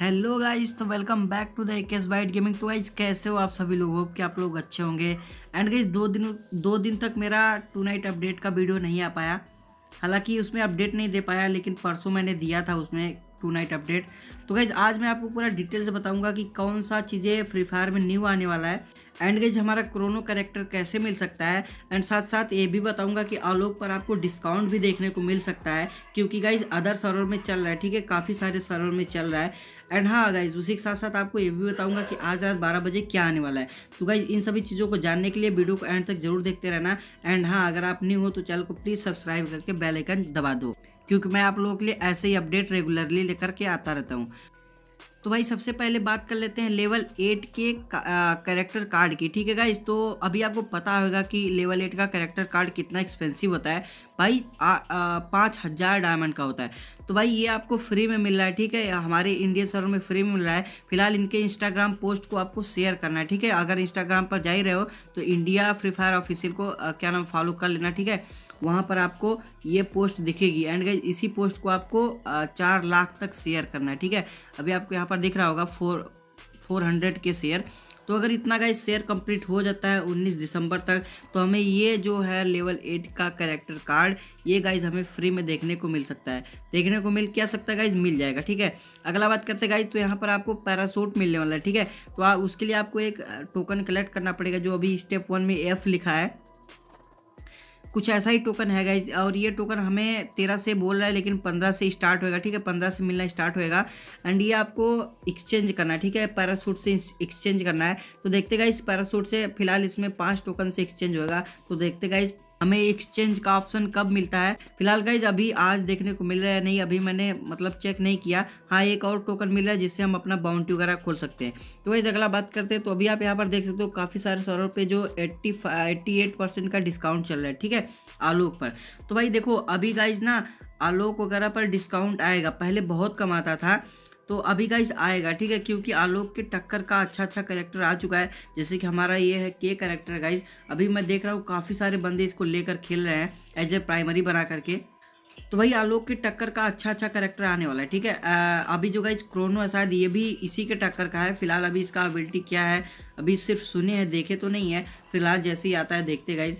hello guys तो welcome back to the S white gaming तो guys कैसे हो आप सभी लोग होप कि आप लोग अच्छे होंगे एंड गाइज दो दिन दो दिन तक मेरा टू नाइट अपडेट का वीडियो नहीं आ पाया हालांकि उसमें अपडेट नहीं दे पाया लेकिन परसों मैंने दिया था उसमें टू नाइट अपडेट तो गाइज आज मैं आपको पूरा डिटेल से कि कौन सा चीज़ें फ्री फायर में न्यू आने वाला है एंड गेज हमारा क्रोनो करेक्टर कैसे मिल सकता है एंड साथ साथ ये भी बताऊंगा कि आलोक पर आपको डिस्काउंट भी देखने को मिल सकता है क्योंकि गाइज अदर सर्वर में चल रहा है ठीक है काफ़ी सारे सर्वर में चल रहा है एंड हाँ गाइज उसी के साथ साथ आपको ये भी बताऊंगा कि आज रात बारह बजे क्या आने वाला है तो गाइज इन सभी चीज़ों को जानने के लिए वीडियो को एंड तक जरूर देखते रहना एंड हाँ अगर आप न्यू हो तो चैनल को प्लीज़ सब्सक्राइब करके बेलाइकन दबा दो क्योंकि मैं आप लोगों के लिए ऐसे ही अपडेट रेगुलरली लेकर के आता रहता हूँ तो भाई सबसे पहले बात कर लेते हैं लेवल एट के करेक्टर कार्ड की ठीक है गाइज तो अभी आपको पता होगा कि लेवल एट का करेक्टर कार्ड कितना एक्सपेंसिव होता है भाई पाँच हज़ार डायमंड का होता है तो भाई ये आपको फ्री में मिल रहा है ठीक है हमारे इंडियन सर्वर में फ्री में मिल रहा है फिलहाल इनके इंस्टाग्राम पोस्ट को आपको शेयर करना है ठीक है अगर इंस्टाग्राम पर जा ही रहे हो तो इंडिया फ्री फायर ऑफिशियल को क्या नाम फॉलो कर लेना ठीक है वहाँ पर आपको ये पोस्ट दिखेगी एंड इसी पोस्ट को आपको चार लाख तक शेयर करना है ठीक है अभी आपको यहाँ पर दिख रहा होगा फोर फोर हंड्रेड के शेयर तो अगर इतना का शेयर कंप्लीट हो जाता है 19 दिसंबर तक तो हमें ये जो है लेवल एट का करेक्टर कार्ड ये गाइज हमें फ्री में देखने को मिल सकता है देखने को मिल क्या सकता है गाइज मिल जाएगा ठीक है अगला बात करते गाइज तो यहाँ पर आपको पैरासूट मिलने वाला है ठीक है तो आ, उसके लिए आपको एक टोकन uh, कलेक्ट करना पड़ेगा जो अभी स्टेप वन में एफ लिखा है कुछ ऐसा ही टोकन है गाइज और ये टोकन हमें तेरह से बोल रहा है लेकिन पंद्रह से स्टार्ट होएगा ठीक है पंद्रह से मिलना स्टार्ट होएगा एंड ये आपको एक्सचेंज करना है ठीक है पैरासूट से एक्सचेंज करना है तो देखते गाइज पैरासूट से फिलहाल इसमें पाँच टोकन से एक्सचेंज होएगा तो देखते गाइज हमें एक्सचेंज का ऑप्शन कब मिलता है फिलहाल गाइज अभी आज देखने को मिल रहा है नहीं अभी मैंने मतलब चेक नहीं किया हाँ एक और टोकन मिल रहा है जिससे हम अपना बाउंड्री वगैरह खोल सकते हैं तो वैसे अगला बात करते हैं तो अभी आप यहाँ पर देख सकते हो काफ़ी सारे सर्वर पे जो एट्टी एट्टी एट परसेंट का डिस्काउंट चल रहा है ठीक है आलोक पर तो भाई देखो अभी गाइज ना आलोक वगैरह पर डिस्काउंट आएगा पहले बहुत कम आता था तो अभी गाइस आएगा ठीक है क्योंकि आलोक के टक्कर का अच्छा अच्छा करेक्टर आ चुका है जैसे कि हमारा ये है के करेक्टर गाइस अभी मैं देख रहा हूँ काफ़ी सारे बंदे इसको लेकर खेल रहे हैं एज ए प्राइमरी बना करके तो भाई आलोक के टक्कर का अच्छा अच्छा करेक्टर आने वाला है ठीक है आ, अभी जो गाइज क्रोनो है शायद ये भी इसी के टक्कर का है फिलहाल अभी इसका एबिलिटी क्या है अभी सिर्फ सुने हैं देखे तो नहीं है फिलहाल जैसे ही आता है देखते गाइज़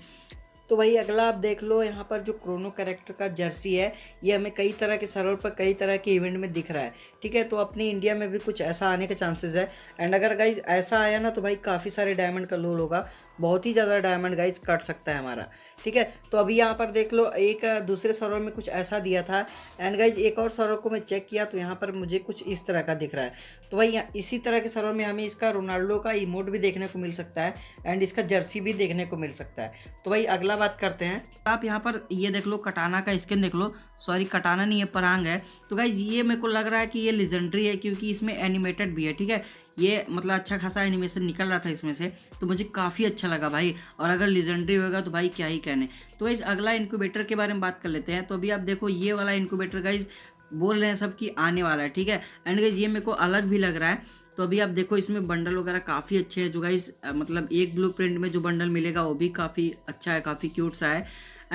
तो वही अगला आप देख लो यहाँ पर जो क्रोनो कैरेक्टर का जर्सी है ये हमें कई तरह के सर्वर पर कई तरह के इवेंट में दिख रहा है ठीक है तो अपने इंडिया में भी कुछ ऐसा आने के चांसेस है एंड अगर गाइज ऐसा आया ना तो भाई काफ़ी सारे डायमंड का लोल होगा बहुत ही ज़्यादा डायमंड गाइज कट सकता है हमारा ठीक है तो अभी यहाँ पर देख लो एक दूसरे सर्वर में कुछ ऐसा दिया था एंड गाइज एक और सर्वर को मैं चेक किया तो यहाँ पर मुझे कुछ इस तरह का दिख रहा है तो भाई इसी तरह के सर्वर में हमें इसका रोनाल्डो का इमोट भी देखने को मिल सकता है एंड इसका जर्सी भी देखने को मिल सकता है तो भाई अगला बात करते हैं आप यहाँ पर ये देख लो कटाना का स्किन देख लो सॉरी कटाना नहीं है परांग है तो गाइज ये मेरे को लग रहा है कि ये लिजेंड्री है क्योंकि इसमें एनिमेटेड भी है ठीक है ये मतलब अच्छा खासा एनिमेशन निकल रहा था इसमें से तो मुझे काफ़ी अच्छा लगा भाई और अगर लिजेंड्री होगा तो भाई क्या ही कैन है तो इस अगला इंक्यूबेटर के बारे में बात कर लेते हैं तो अभी आप देखो ये वाला इंक्यूबेटर गाइज बोल रहे हैं सब कि आने वाला है ठीक है एंड गाइज ये मेरे को अलग भी लग रहा है तो अभी आप देखो इसमें बंडल वगैरह काफ़ी अच्छे हैं जो गाइज मतलब एक ब्लू प्रिंट में जो बंडल मिलेगा वो भी काफ़ी अच्छा है काफ़ी क्यूट सा है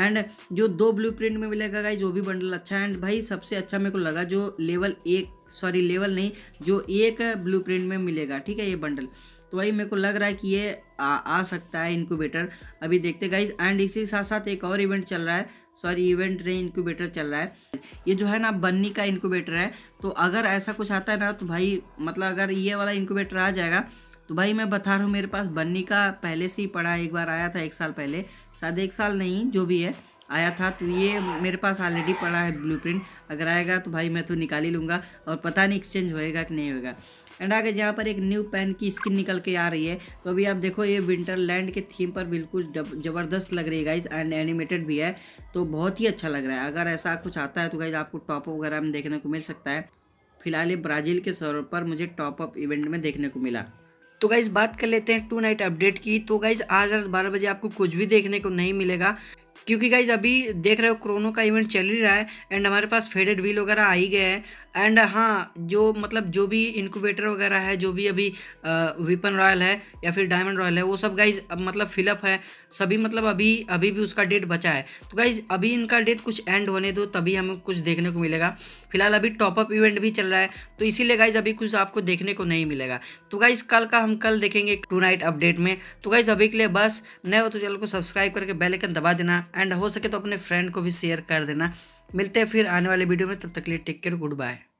एंड जो दो ब्लू प्रिंट में मिलेगा गाइज वो भी बंडल अच्छा है एंड भाई सबसे अच्छा मेरे को लगा जो लेवल एक सॉरी लेवल नहीं जो एक ब्लू में मिलेगा ठीक है ये बंडल तो वही मेरे को लग रहा है कि ये आ, आ सकता है इनक्यूबेटर अभी देखते गाइज एंड इसी साथ साथ एक और इवेंट चल रहा है सॉरी इवेंट नहीं इनक्यूबेटर चल रहा है ये जो है ना बन्नी का इनक्यूबेटर है तो अगर ऐसा कुछ आता है ना तो भाई मतलब अगर ये वाला इनक्यूबेटर आ जाएगा तो भाई मैं बता रहा हूँ मेरे पास बन्नी का पहले से ही पड़ा एक बार आया था एक साल पहले शायद एक साल नहीं जो भी है आया था तो ये मेरे पास ऑलरेडी पड़ा है ब्लूप्रिंट अगर आएगा तो भाई मैं तो निकाल ही लूँगा और पता नहीं एक्सचेंज होएगा कि नहीं होएगा एंड आगे यहाँ पर एक न्यू पेन की स्किन निकल के आ रही है तो अभी आप देखो ये विंटरलैंड के थीम पर बिल्कुल ज़बरदस्त लग रही है गाइज एंड एनिमेटेड भी है तो बहुत ही अच्छा लग रहा है अगर ऐसा कुछ आता है तो गाइज आपको टॉप वगैरह में देखने को मिल सकता है फिलहाल ये ब्राज़ील के सौर पर मुझे टॉप अप इवेंट में देखने को मिला तो गाइज़ बात कर लेते हैं टू नाइट अपडेट की तो गाइज़ आज रात बारह बजे आपको कुछ भी देखने को नहीं मिलेगा क्योंकि गाइज अभी देख रहे हो क्रोनो का इवेंट चल ही रहा है एंड हमारे पास फेडेड व्हील वगैरह आ ही गया है एंड हाँ जो मतलब जो भी इनक्यूबेटर वगैरह है जो भी अभी विपन रॉयल है या फिर डायमंड रॉयल है वो सब गाइज मतलब फिलअप है सभी मतलब अभी अभी भी उसका डेट बचा है तो गाइज अभी इनका डेट कुछ एंड होने दो तभी हमें कुछ देखने को मिलेगा फिलहाल अभी टॉपअप इवेंट भी चल रहा है तो इसीलिए गाइज अभी कुछ आपको देखने को नहीं मिलेगा तो गाइज कल का हम कल देखेंगे टू नाइट अपडेट में तो गाइज अभी के लिए बस नए हो तो चैनल को सब्सक्राइब करके बेलाइकन दबा देना एंड हो सके तो अपने फ्रेंड को भी शेयर कर देना मिलते हैं फिर आने वाले वीडियो में तब तक लिए टेक केयर गुड बाय